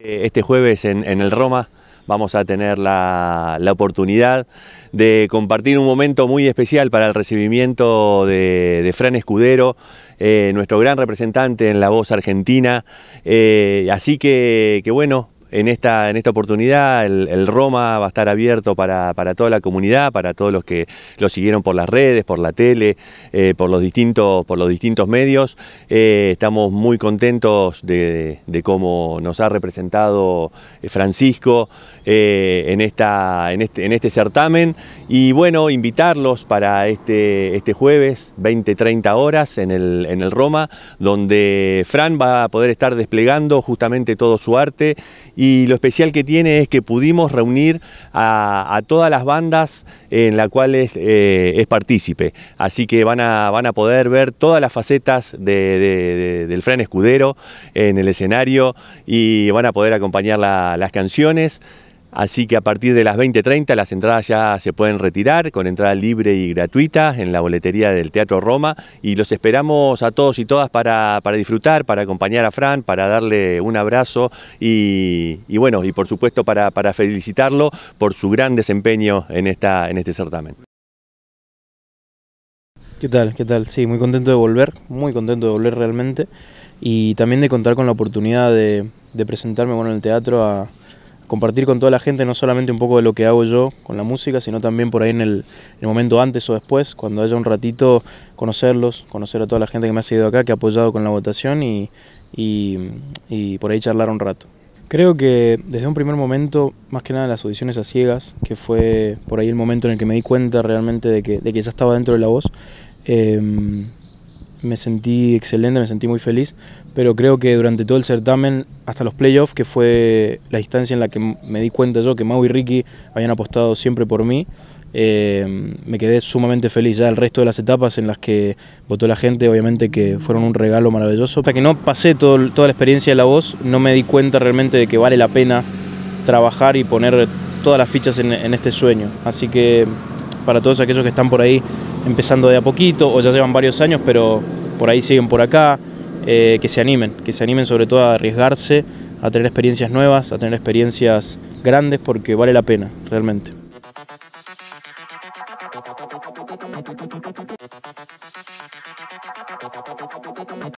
Eh, este jueves en, el Roma vamos a tener la, oportunidad de compartir un momento muy especial para el recibimiento de, Fran Escudero, eh, nuestro gran representante en la voz argentina. Eh, así que, que bueno, en esta, en esta oportunidad el, Roma va a estar abierto para, toda la comunidad, para todos los que lo siguieron por las redes, por la tele, eh, por, los distintos, por los distintos medios. Eh, estamos muy contentos de, cómo nos ha representado eh, Francisco en, esta, este, en, este, certamen y bueno, invitarlos para este, este jueves 20-30 horas el, en el Roma, donde Fran va a poder estar desplegando justamente todo su arte y lo especial que tiene es que pudimos reunir a, todas las bandas en las cuales eh, es partícipe. Así que van a, van a poder ver todas las facetas del Fran Escudero en el escenario y van a poder acompañar las canciones. Así que a partir de las 20.30 las entradas ya se pueden retirar con entrada libre y gratuita en la boletería del Teatro Roma y los esperamos a todos y todas para, disfrutar, para acompañar a Fran, para darle un abrazo y, bueno, y por supuesto para, felicitarlo por su gran desempeño en, esta, en este certamen. ¿Qué tal? ¿Qué tal? Sí, muy contento de volver, muy contento de volver realmente y también de contar con la oportunidad de, presentarme bueno, en el teatro a compartir con toda la gente no solamente un poco de lo que hago yo con la música, sino también por ahí en el, momento antes o después, cuando haya un ratito, conocerlos, conocer a toda la gente que me ha seguido acá, que ha apoyado con la votación y, por ahí charlar un rato. Creo que desde un primer momento, más que nada las audiciones a ciegas, que fue por ahí el momento en el que me di cuenta realmente de que, ya estaba dentro de la voz, eh, me sentí excelente, me sentí muy feliz, pero creo que durante todo el certamen, hasta los playoffs, que fue la instancia en la que me di cuenta yo que Mau y Ricky habían apostado siempre por mí, eh, me quedé sumamente feliz. Ya el resto de las etapas en las que votó la gente, obviamente que fueron un regalo maravilloso. Hasta que no pasé toda la experiencia de la voz, no me di cuenta realmente de que vale la pena trabajar y poner todas las fichas en, en este sueño. Así que para todos aquellos que están por ahí empezando de a poquito o ya llevan varios años, pero por ahí siguen por acá eh, que se animen, que se animen sobre todo a arriesgarse, a tener experiencias nuevas, a tener experiencias grandes, porque vale la pena, realmente.